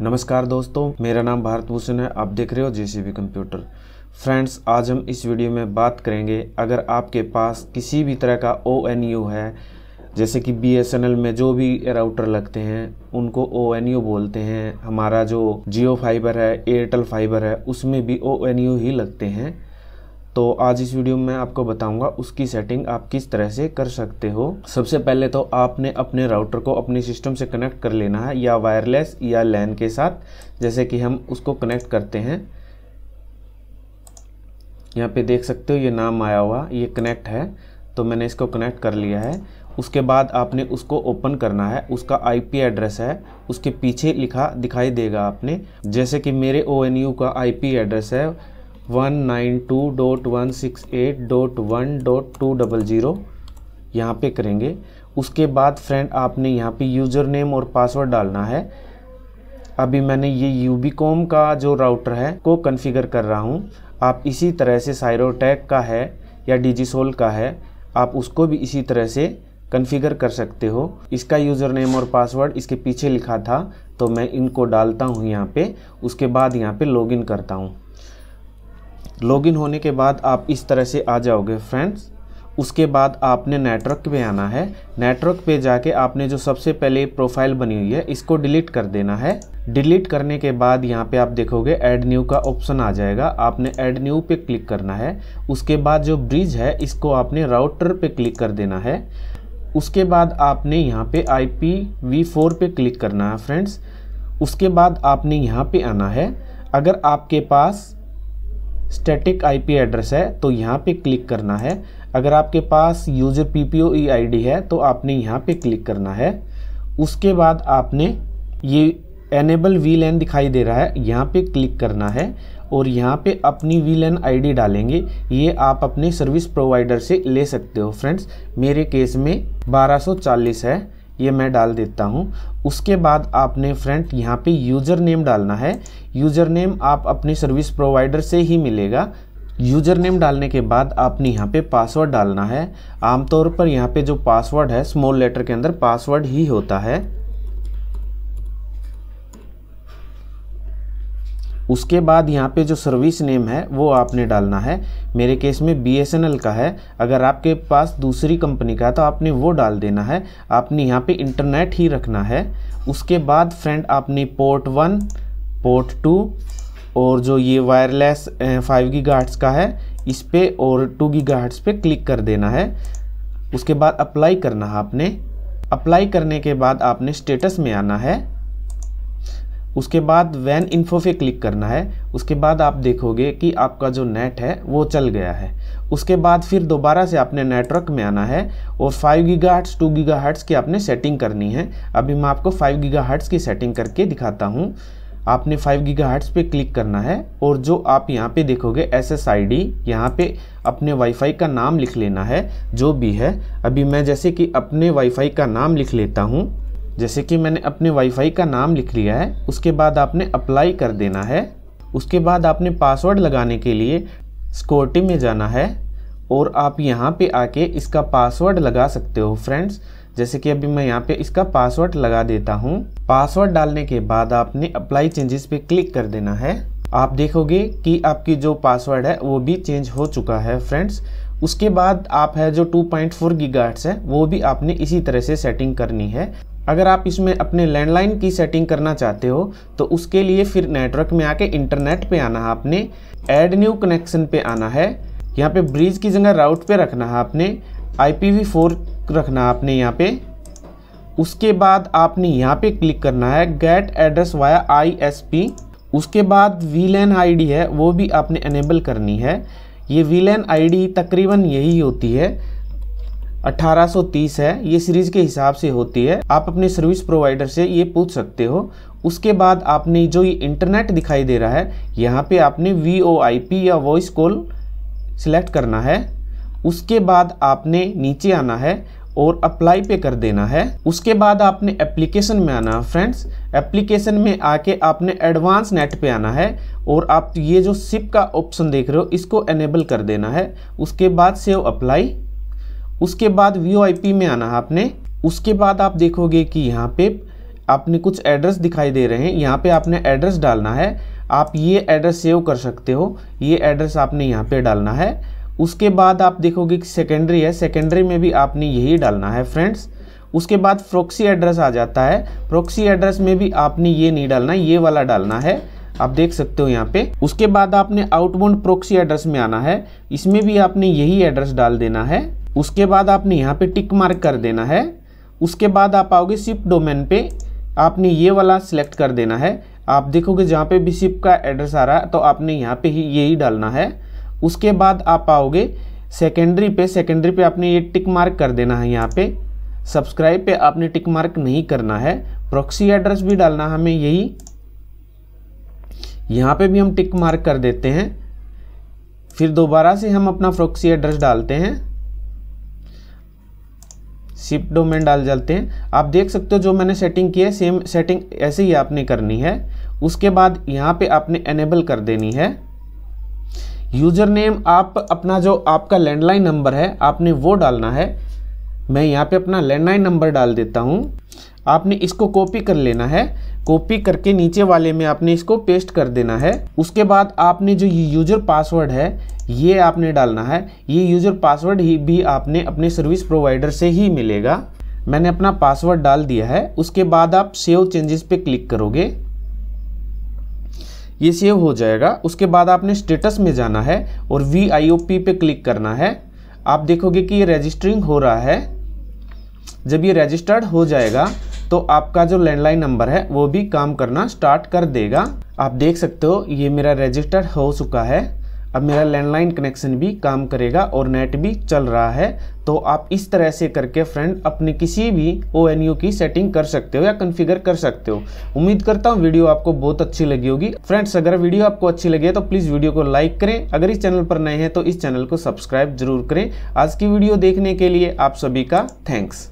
नमस्कार दोस्तों मेरा नाम भारत भूषण है आप देख रहे हो जेसीबी कंप्यूटर फ्रेंड्स आज हम इस वीडियो में बात करेंगे अगर आपके पास किसी भी तरह का ओ है जैसे कि बी में जो भी राउटर लगते हैं उनको ओ बोलते हैं हमारा जो जियो फाइबर है एयरटेल फाइबर है उसमें भी ओ ही लगते हैं तो आज इस वीडियो में आपको बताऊंगा उसकी सेटिंग आप किस तरह से कर सकते हो सबसे पहले तो आपने अपने राउटर को अपने सिस्टम से कनेक्ट कर लेना है या वायरलेस या लैन के साथ जैसे कि हम उसको कनेक्ट करते हैं यहाँ पे देख सकते हो ये नाम आया हुआ ये कनेक्ट है तो मैंने इसको कनेक्ट कर लिया है उसके बाद आपने उसको ओपन करना है उसका आईपी एड्रेस है उसके पीछे लिखा दिखाई देगा आपने जैसे कि मेरे ओ का आईपी एड्रेस है one nine two dot one six eight dot one dot two double zero यहाँ पे करेंगे उसके बाद फ्रेंड आपने यहाँ पे यूज़र नेम और पासवर्ड डालना है अभी मैंने ये यूबीकॉम का जो राउटर है को कन्फिगर कर रहा हूँ आप इसी तरह से साइरोटेक का है या डिजिसोल का है आप उसको भी इसी तरह से कन्फिगर कर सकते हो इसका यूज़र नेम और पासवर्ड इसके पीछे लिखा था तो मैं इनको डालता हूँ यहाँ पे उसके बाद यहाँ पे लॉगिन करता हूँ लॉगिन होने के बाद आप इस तरह से आ जाओगे फ्रेंड्स उसके बाद आपने नेटवर्क पे आना है नेटवर्क पे जाके आपने जो सबसे पहले प्रोफाइल बनी हुई है इसको डिलीट कर देना है डिलीट करने के बाद यहाँ पे आप देखोगे ऐड न्यू का ऑप्शन आ जाएगा आपने ऐड न्यू पे क्लिक करना है उसके बाद जो ब्रिज है इसको आपने राउटर पे क्लिक कर देना है उसके बाद आपने यहाँ पे आई पी वी फोर पे क्लिक करना है फ्रेंड्स उसके बाद आपने यहाँ पे आना है अगर आपके पास स्टैटिक आईपी एड्रेस है तो यहाँ पे क्लिक करना है अगर आपके पास यूजर पी पी है तो आपने यहाँ पे क्लिक करना है उसके बाद आपने ये एनेबल वी लैन दिखाई दे रहा है यहाँ पे क्लिक करना है और यहाँ पे अपनी वी लैन आई डालेंगे ये आप अपने सर्विस प्रोवाइडर से ले सकते हो फ्रेंड्स मेरे केस में 1240 है ये मैं डाल देता हूँ उसके बाद आपने फ्रेंड यहाँ पे यूज़र नेम डालना है यूज़र नेम आप अपने सर्विस प्रोवाइडर से ही मिलेगा यूजर नेम डालने के बाद आपने यहाँ पे पासवर्ड डालना है आमतौर पर यहाँ पे जो पासवर्ड है स्मॉल लेटर के अंदर पासवर्ड ही होता है उसके बाद यहाँ पे जो सर्विस नेम है वो आपने डालना है मेरे केस में बी का है अगर आपके पास दूसरी कंपनी का है तो आपने वो डाल देना है आपने यहाँ पे इंटरनेट ही रखना है उसके बाद फ्रेंड आपने पोर्ट वन पोर्ट टू और जो ये वायरलेस फाइव गी का है इस पर और टू गी पर क्लिक कर देना है उसके बाद अप्लाई करना है आपने अप्लाई करने के बाद आपने स्टेटस में आना है उसके बाद वैन इन्फो पे क्लिक करना है उसके बाद आप देखोगे कि आपका जो नेट है वो चल गया है उसके बाद फिर दोबारा से आपने नेटवर्क में आना है और 5 gigahertz two gigahertz की आपने सेटिंग करनी है अभी मैं आपको 5 गीगा हर्ट्स की सेटिंग करके दिखाता हूँ आपने 5 गीगा हर्ट्स पे क्लिक करना है और जो आप यहाँ पे देखोगे एस एस आई डी यहाँ पर अपने वाईफाई का नाम लिख लेना है जो भी है अभी मैं जैसे कि अपने वाईफाई का नाम लिख लेता हूँ जैसे कि मैंने अपने वाईफाई का नाम लिख लिया है उसके बाद आपने अप्लाई कर देना है उसके बाद आपने पासवर्ड लगाने के लिए स्कोटी में जाना है और आप यहाँ पे आके इसका पासवर्ड लगा सकते हो फ्रेंड्स जैसे कि अभी मैं यहाँ पे इसका पासवर्ड लगा देता हूँ पासवर्ड डालने के बाद आपने अप्लाई चेंजेस पे क्लिक कर देना है आप देखोगे कि आपकी जो पासवर्ड है वो भी चेंज हो चुका है फ्रेंड्स उसके बाद आप है जो 2.4 पॉइंट है वो भी आपने इसी तरह से सेटिंग करनी है अगर आप इसमें अपने लैंडलाइन की सेटिंग करना चाहते हो तो उसके लिए फिर नेटवर्क में आके इंटरनेट पे आना है आपने ऐड न्यू कनेक्शन पे आना है यहाँ पे ब्रिज की जगह राउट पे रखना है आपने फोर रखना है आपने यहाँ पे उसके बाद आपने यहाँ पे क्लिक करना है गेट एड्रेस वाया आई उसके बाद वी लैन है वो भी आपने इनेबल करनी है ये वी लैन तकरीबन यही होती है 1830 है ये सीरीज के हिसाब से होती है आप अपने सर्विस प्रोवाइडर से ये पूछ सकते हो उसके बाद आपने जो ये इंटरनेट दिखाई दे रहा है यहाँ पे आपने वी या वॉइस कॉल सिलेक्ट करना है उसके बाद आपने नीचे आना है और अप्लाई पे कर देना है उसके बाद आपने एप्लीकेशन में आना है फ्रेंड्स एप्लीकेशन में आके आपने एडवांस नेट पे आना है और आप ये जो सिप का ऑप्शन देख रहे हो इसको एनेबल कर देना है उसके बाद सेव अप्लाई उसके बाद वी में आना है आपने उसके बाद आप देखोगे कि यहाँ पे आपने कुछ एड्रेस दिखाई दे रहे हैं यहाँ पे आपने एड्रेस डालना है आप ये एड्रेस सेव कर सकते हो ये एड्रेस आपने यहाँ पे डालना है उसके बाद आप देखोगे कि सेकेंडरी है सेकेंडरी में भी आपने यही डालना है फ्रेंड्स उसके बाद प्रोक्सी एड्रेस आ जाता है प्रोक्सी एड्रेस में भी आपने ये नहीं डालना ये वाला डालना है आप देख सकते हो यहाँ पे उसके बाद आपने आउटबोन्ड प्रोक्सी एड्रेस में आना है इसमें भी आपने यही एड्रेस डाल देना है उसके बाद आपने यहाँ पे टिक मार्क कर देना है उसके बाद आप आओगे शिप डोमेन पे आपने ये वाला सिलेक्ट कर देना है आप देखोगे जहाँ पे भी शिप का एड्रेस आ रहा है तो आपने यहाँ पे ही यही डालना है उसके बाद आप आओगे सेकेंडरी पे सेकेंडरी पे आपने ये टिक मार्क कर देना है यहाँ पे सब्सक्राइब पे आपने टिक मार्क नहीं करना है प्रॉक्सी एड्रेस भी डालना है हमें यही यहाँ पे भी हम टिक मार्क कर देते हैं फिर दोबारा से हम अपना प्रॉक्सी एड्रेस डालते हैं शिप डोमेन डाल जाते हैं आप देख सकते हो जो मैंने सेटिंग की है सेम सेटिंग ऐसे ही आपने करनी है उसके बाद यहाँ पे आपने एनेबल कर देनी है यूजर नेम आप अपना जो आपका लैंडलाइन नंबर है आपने वो डालना है मैं यहाँ पे अपना लैंडलाइन नंबर डाल देता हूँ आपने इसको कॉपी कर लेना है कॉपी करके नीचे वाले में आपने इसको पेस्ट कर देना है उसके बाद आपने जो ये यूजर पासवर्ड है ये आपने डालना है ये यूज़र पासवर्ड ही भी आपने अपने सर्विस प्रोवाइडर से ही मिलेगा मैंने अपना पासवर्ड डाल दिया है उसके बाद आप सेव चेंजेस पे क्लिक करोगे ये सेव हो जाएगा उसके बाद आपने स्टेटस में जाना है और वी आई ओ पी पे क्लिक करना है आप देखोगे कि ये रजिस्टरिंग हो रहा है जब ये रजिस्टर्ड हो जाएगा तो आपका जो लैंडलाइन नंबर है वो भी काम करना स्टार्ट कर देगा आप देख सकते हो ये मेरा रजिस्टर्ड हो चुका है अब मेरा लैंडलाइन कनेक्शन भी काम करेगा और नेट भी चल रहा है तो आप इस तरह से करके फ्रेंड अपने किसी भी ओ की सेटिंग कर सकते हो या कॉन्फ़िगर कर सकते हो उम्मीद करता हूँ वीडियो आपको बहुत अच्छी लगी होगी फ्रेंड्स अगर वीडियो आपको अच्छी लगी है तो प्लीज़ वीडियो को लाइक करें अगर इस चैनल पर नए हैं तो इस चैनल को सब्सक्राइब जरूर करें आज की वीडियो देखने के लिए आप सभी का थैंक्स